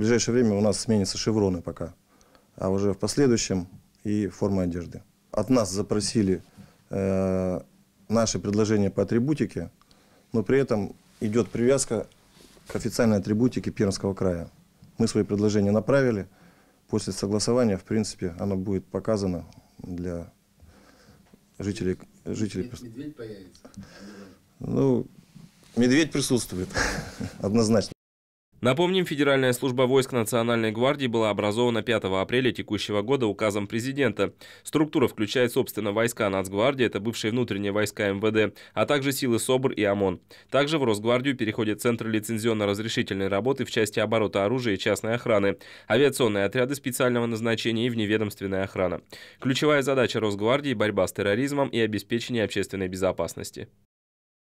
В ближайшее время у нас сменятся шевроны пока, а уже в последующем и форма одежды. От нас запросили э, наши предложения по атрибутике, но при этом идет привязка к официальной атрибутике Пермского края. Мы свои предложения направили. После согласования, в принципе, оно будет показано для жителей... жителей... Медведь, медведь появится? Ну, медведь присутствует, однозначно. Напомним, Федеральная служба войск Национальной гвардии была образована 5 апреля текущего года указом президента. Структура включает, собственно, войска Нацгвардии, это бывшие внутренние войска МВД, а также силы СОБР и ОМОН. Также в Росгвардию переходят центры лицензионно-разрешительной работы в части оборота оружия и частной охраны, авиационные отряды специального назначения и вневедомственная охрана. Ключевая задача Росгвардии – борьба с терроризмом и обеспечение общественной безопасности.